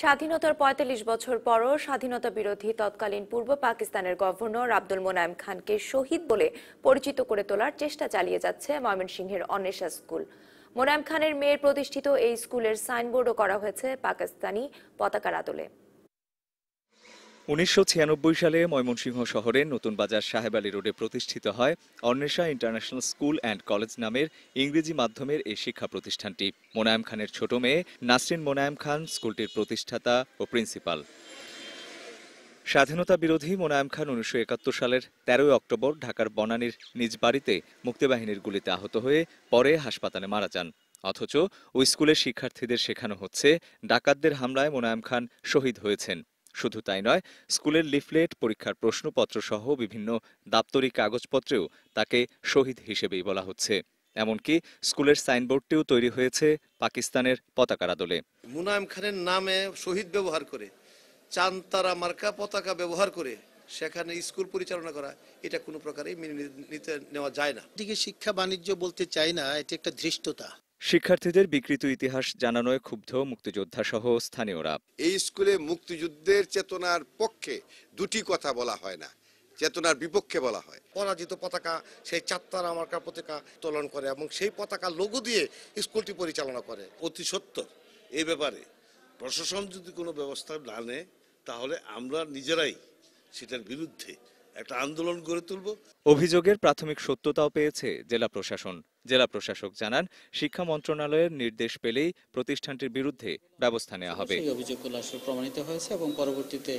স্বাধীনতার ৪৫ বছর পরও স্বাধীনতা বিরোধী তৎকালীন পূর্ব পাকিস্তানের গভর্নর আব্দুল মোনায়েম খানকে শহীদ বলে পরিচিত করে তোলার চেষ্টা চালিয়ে যাচ্ছে ময়মনসিংহের অন্বেষা স্কুল মোনায়েম খানের মেয়ের প্রতিষ্ঠিত এই স্কুলের সাইনবোর্ডও করা হয়েছে পাকিস্তানি পতাকার আদলে উনিশশো সালে ময়মনসিংহ শহরের নতুন বাজার সাহেব আলী রোডে প্রতিষ্ঠিত হয় Anwesha international school and college নামের ইংরেজি মাধ্যমের এই শিক্ষা প্রতিষ্ঠানটি মোনায়েম খানের ছোট মেয়ে নাসরিন মোনায়েম খান স্কুলটির প্রতিষ্ঠাতা ও প্রিন্সিপাল স্বাধীনতা বিরোধী মোনায়েম খান উনিশশো একাত্তর সালের তেরোই অক্টোবর ঢাকার বনানীর নিজ বাড়িতে মুক্তিবাহিনীর গুলিতে আহত হয়ে পরে হাসপাতালে মারা যান অথচ ওই স্কুলের শিক্ষার্থীদের শেখানো হচ্ছে ডাকাতদের হামলায় মোনায়েম খান শহীদ হয়েছেন শুধু তাই নয় স্কুলের লিফলেট পরীক্ষার প্রশ্নপত্র সহ বিভিন্ন দাপ্তরিক কাগজপত্রেও তাকে শহীদ হিসেবেই বলা হচ্ছে এমনকি স্কুলের সাইনবোর্ডটিও তৈরি হয়েছে পাকিস্তানের পতাকার আদলে মুনায়ম খানের নামে শহীদ ব্যবহার করে চান্তারা মার্কা পতাকা ব্যবহার করে সেখানে স্কুল পরিচালনা করা এটা কোনো প্রকারেই মেনে নিতে নেওয়া যায় না দিকে শিক্ষা বাণিজ্য বলতে চাই না এটি একটা ধৃষ্টতা শিক্ষার্থীদের বিকৃত ইতিহাস জানানোয় ক্ষুব্ধ মুক্তিযোদ্ধা সহ স্থানীয়রা এই স্কুলে মুক্তিযুদ্ধের চেতনার পক্ষে দুটি কথা বলা হয় না চেতনার বিপক্ষে বলা হয় পরাজিত পতাকা সেই চাত্তার আমারকা পতাকা তোলন করে এবং সেই পতাকা লঘু দিয়ে স্কুলটি পরিচালনা করে অতি সত্য এই ব্যাপারে প্রশাসন যদি কোনো ব্যবস্থা না নেয় তাহলে আমরা নিজেরাই সেটার বিরুদ্ধে একটা আন্দোলন গড়ে তুলব অভিযোগের প্রাথমিক সত্যতাও পেয়েছে জেলা প্রশাসন জেলা প্রশাসক জানান শিক্ষা মন্ত্রণালয়ের নির্দেশ পেলেই প্রতিষ্ঠানটির বিরুদ্ধে ব্যবস্থা নেওয়া হবে এই অভিযোগগুলো আসলে প্রমাণিত হয়েছে এবং পরবর্তীতে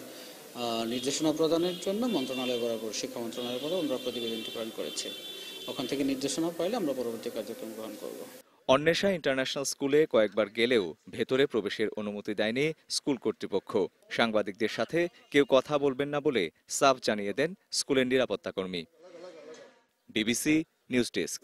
নির্দেশনা প্রদানের জন্য মন্ত্রণালয় বরাবর শিক্ষা মন্ত্রণালয় বরাবর আমরা প্রতিবেদনটি প্রেরণ করেছি ওখান থেকে নির্দেশনা পাইলে আমরা পরবর্তী কার্যক্রম গ্রহণ করব অন্বেষা ইন্টারন্যাশনাল স্কুলে কয়েকবার গেলেও ভেতরে প্রবেশের অনুমতি দেয়নি স্কুল কর্তৃপক্ষ সাংবাদিকদের সাথে কেউ কথা বলবেন না বলে সাফ জানিয়ে দেন স্কুলের নিরাপত্তাকর্মী বিবিসি নিউজ ডেস্ক